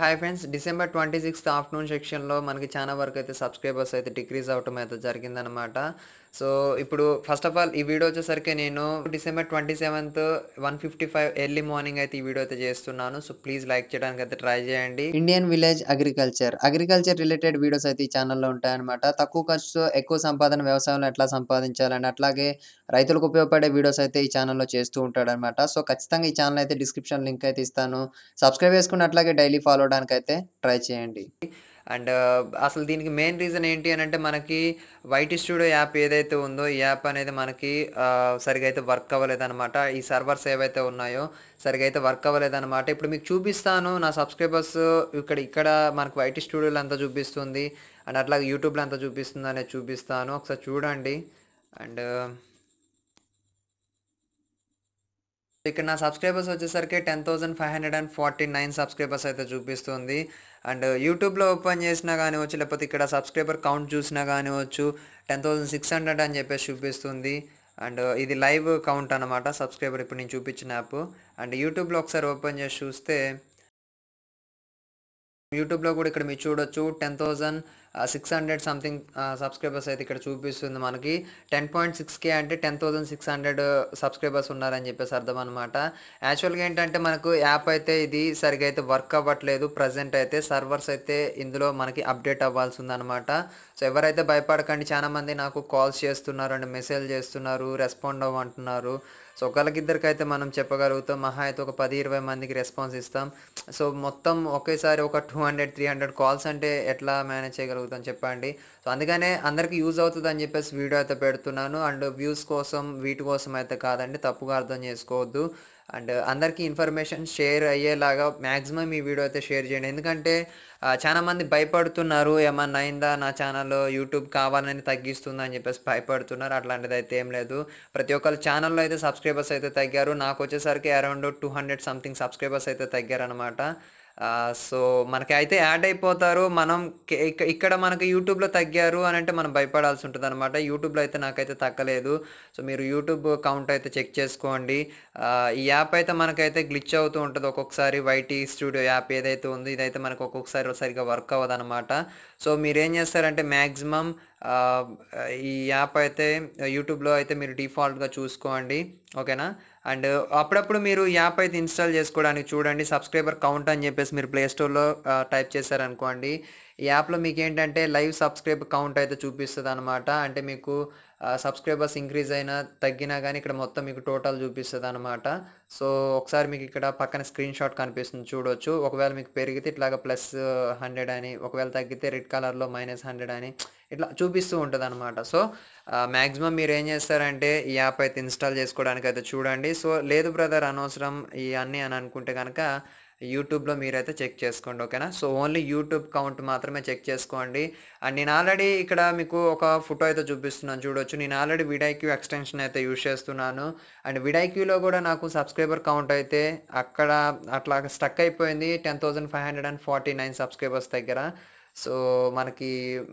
hi friends December twenty sixth afternoon సెక్షన్లో మనకి చాలా వరకు అయితే సబ్స్క్రైబర్స్ అయితే డిక్రీజ్ అవటం అయితే జరిగిందనమాట సో ఇప్పుడు ఫస్ట్ ఆఫ్ ఆల్ ఈ వీడియో వచ్చేసరికి నేను December twenty seventh one fifty five early morning అయితే ఈ వీడియో అయితే చేస్తున్నాను సో ప్లీజ్ లైక్ చేయడానికి అయితే ట్రై చేయండి Indian village agriculture agriculture related videos అయితే ఈ ఛానల్లో ఉంటాయన్నమాట తక్కువ ఖర్చుతో ఎక్కువ సంపాదన వ్యవసాయంలో ఎట్లా సంపాదించాలని అట్లాగే రైతులకు ఉపయోగపడే వీడియోస్ అయితే ఈ ఛానల్లో చేస్తూ ఉంటాడనమాట సో ఖచ్చితంగా ఈ ఛానల్ అయితే డిస్క్రిప్షన్ లింక్ అయితే ఇస్తాను సబ్స్క్రైబ్ చేసుకుని అట్లాగే డైలీ ఫాలో అవడానికి అయితే ట్రై చేయండి అండ్ అసలు దీనికి మెయిన్ రీజన్ ఏంటి అని అంటే మనకి వైటీ స్టూడియో యాప్ ఏదైతే ఉందో ఈ యాప్ అనేది మనకి సరిగా అయితే వర్క్ అవ్వలేదన్నమాట ఈ సర్వర్స్ ఏవైతే ఉన్నాయో సరిగా అయితే వర్క్ అవ్వలేదన్నమాట ఇప్పుడు మీకు చూపిస్తాను నా సబ్స్క్రైబర్స్ ఇక్కడ ఇక్కడ మనకు వైటీ స్టూడియోలు అంతా చూపిస్తుంది అండ్ అట్లాగే యూట్యూబ్లో అంతా చూపిస్తుంది అనేది చూపిస్తాను ఒకసారి చూడండి అండ్ ఇక్కడ నా సబ్స్క్రైబర్స్ వచ్చేసరికి ten thousand five hundred and forty nine subscribers అయితే చూపిస్తుంది అండ్ యూట్యూబ్లో uh, ఓపెన్ చేసినా కానివచ్చు లేకపోతే ఇక్కడ సబ్స్క్రైబర్ కౌంట్ చూసినా కానివచ్చు టెన్ థౌసండ్ సిక్స్ హండ్రెడ్ అని చెప్పేసి చూపిస్తుంది అండ్ uh, ఇది లైవ్ కౌంట్ అనమాట సబ్స్క్రైబర్ ఇప్పుడు నేను చూపించిన యాప్ అండ్ యూట్యూబ్లో ఒకసారి ఓపెన్ చేసి చూస్తే యూట్యూబ్లో కూడా ఇక్కడ మీరు చూడొచ్చు ten thousand six hundred something subscribers అయితే ఇక్కడ చూపిస్తుంది మనకి టెన్ పాయింట్ సిక్స్ కే అంటే ten thousand six hundred subscribers ఉన్నారని చెప్పేసి అర్థం అనమాట యాక్చువల్గా ఏంటంటే మనకు యాప్ అయితే ఇది సరిగా అయితే వర్క్ అవ్వట్లేదు ప్రజెంట్ అయితే సర్వర్స్ అయితే ఇందులో మనకి అప్డేట్ అవ్వాల్సి ఉందన్నమాట సో ఎవరైతే భయపడకండి చాలామంది నాకు కాల్స్ చేస్తున్నారు అండ్ మెసేజ్ చేస్తున్నారు రెస్పాండ్ అవ్వంటున్నారు సో ఒకరికిద్దరికి అయితే మనం చెప్పగలుగుతాం మహా అయితే ఒక పది ఇరవై మందికి రెస్పాన్స్ ఇస్తాం సో మొత్తం ఒకేసారి ఒక two hundred three hundred calls అంటే ఎట్లా మేనేజ్ చేయగలుగుతాం జరుగుతుందని చెప్పండి సో అందుకనే అందరికీ యూజ్ అవుతుంది అని చెప్పేసి వీడియో అయితే పెడుతున్నాను అండ్ వ్యూస్ కోసం వీటి కోసం అయితే కాదండి తప్పుగా అర్థం చేసుకోవద్దు అండ్ అందరికీ ఇన్ఫర్మేషన్ షేర్ అయ్యేలాగా మ్యాక్సిమం ఈ వీడియో అయితే షేర్ చేయండి ఎందుకంటే చాలామంది భయపడుతున్నారు ఏమన్నా అయిందా నా ఛానల్లో యూట్యూబ్ కావాలని తగ్గిస్తుందని చెప్పేసి భయపడుతున్నారు అట్లాంటిది అయితే ఏం లేదు ప్రతి ఒక్కరు ఛానల్లో అయితే సబ్స్క్రైబర్స్ అయితే తగ్గారు నాకు వచ్చేసరికి around two hundred something subscribers అయితే తగ్గారనమాట సో మనకైతే యాడ్ అయిపోతారు మనం ఇక్కడ మనకు యూట్యూబ్లో తగ్గారు అని అంటే మనం భయపడాల్సి ఉంటుంది అనమాట యూట్యూబ్లో అయితే నాకైతే తగ్గలేదు సో మీరు యూట్యూబ్ కౌంట్ అయితే చెక్ చేసుకోండి ఈ యాప్ అయితే మనకైతే గ్లిచ్ అవుతూ ఉంటుంది ఒక్కొక్కసారి వైటీ స్టూడియో యాప్ ఏదైతే ఉందో ఇదైతే మనకు ఒక్కొక్కసారి సరిగ్గా వర్క్ అవ్వదు అనమాట సో ఏం చేస్తారంటే మ్యాక్సిమం ఈ యాప్ అయితే యూట్యూబ్లో అయితే మీరు డిఫాల్ట్గా చూసుకోండి ఓకేనా అండ్ అప్పుడప్పుడు మీరు యాప్ అయితే ఇన్స్టాల్ చేసుకోవడానికి చూడండి సబ్స్క్రైబర్ కౌంట్ అని చెప్పేసి మీరు ప్లేస్టోర్లో టైప్ చేశారనుకోండి ఈ యాప్లో మీకు ఏంటంటే లైవ్ సబ్స్క్రైబ్ కౌంట్ అయితే చూపిస్తుంది అనమాట అంటే మీకు సబ్స్క్రైబర్స్ ఇంక్రీజ్ అయినా తగ్గినా కానీ ఇక్కడ మొత్తం మీకు టోటల్ చూపిస్తుంది అనమాట సో ఒకసారి మీకు ఇక్కడ పక్కన స్క్రీన్ షాట్ కనిపిస్తుంది చూడొచ్చు ఒకవేళ మీకు పెరిగితే ఇట్లాగా ప్లస్ హండ్రెడ్ అని ఒకవేళ తగ్గితే రెడ్ కలర్లో మైనస్ హండ్రెడ్ అని ఇట్లా చూపిస్తూ ఉంటుంది అనమాట సో మ్యాక్సిమం మీరు ఏం చేస్తారంటే ఈ యాప్ అయితే ఇన్స్టాల్ చేసుకోవడానికి అయితే చూడండి సో లేదు బ్రదర్ అనవసరం ఈ అన్నీ అని అనుకుంటే కనుక యూట్యూబ్లో మీరైతే చెక్ చేసుకోండి ఓకేనా సో ఓన్లీ యూట్యూబ్ కౌంట్ మాత్రమే చెక్ చేసుకోండి అండ్ నేను ఆల్రెడీ ఇక్కడ మీకు ఒక ఫోటో అయితే చూపిస్తున్నాను చూడొచ్చు నేను ఆల్రెడీ విడైక్యూ ఎక్స్టెన్షన్ అయితే యూజ్ చేస్తున్నాను అండ్ విడైక్యూలో కూడా నాకు సబ్స్క్రైబర్ కౌంట్ అయితే అక్కడ అట్లా స్టక్ అయిపోయింది ten thousand five hundred and forty nine subscribers దగ్గర సో మనకి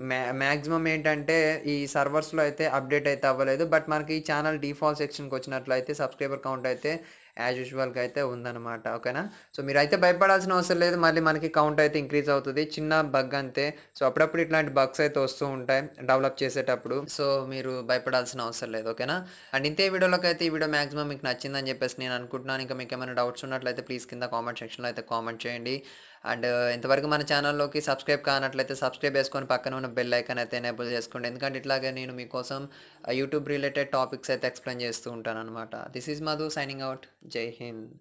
మ్యా మ్యాక్సిమం ఏంటంటే ఈ సర్వర్స్లో అయితే అప్డేట్ అయితే అవ్వలేదు బట్ మనకి ఈ ఛానల్ డిఫాల్ట్ సెక్షన్కి వచ్చినట్లయితే సబ్స్క్రైబర్ కౌంట్ అయితే యాజ్ యూజువల్గా అయితే ఉందన్నమాట ఓకేనా సో మీరు అయితే భయపడాల్సిన అవసరం లేదు మళ్ళీ మనకి కౌంట్ అయితే ఇంక్రీజ్ అవుతుంది చిన్న బగ్ అంతే సో అప్పుడప్పుడు ఇట్లాంటి బగ్స్ అయితే వస్తూ ఉంటాయి డెవలప్ చేసేటప్పుడు సో మీరు భయపడాల్సిన అవసరం లేదు ఓకేనా అండ్ ఇంతే వీడియోలోకి అయితే ఈ వీడియో మాక్సిమం మీకు నచ్చిందని చెప్పేసి నేను అనుకుంటున్నాను ఇంకా మీకు ఏమైనా డౌట్స్ ఉన్నట్లయితే ప్లీజ్ కింద కామెంట్ సెక్షన్లో అయితే కామెంట్ చేయండి అండ్ ఇంతవరకు మన ఛానల్లోకి సబ్స్క్రైబ్ కానట్లయితే సబ్స్క్రైబ్ చేసుకొని పక్కన ఉన్న బెల్ ఐకన్ అయితే ఎనేబుల్ చేసుకోండి ఎందుకంటే ఇట్లాగే నేను మీకోసం యూట్యూబ్ రిలేటెడ్ టాపిక్స్ అయితే ఎక్స్ప్లెయిన్ చేస్తూ ఉంటాను అనమాట this is Madhu signing out Jai Hind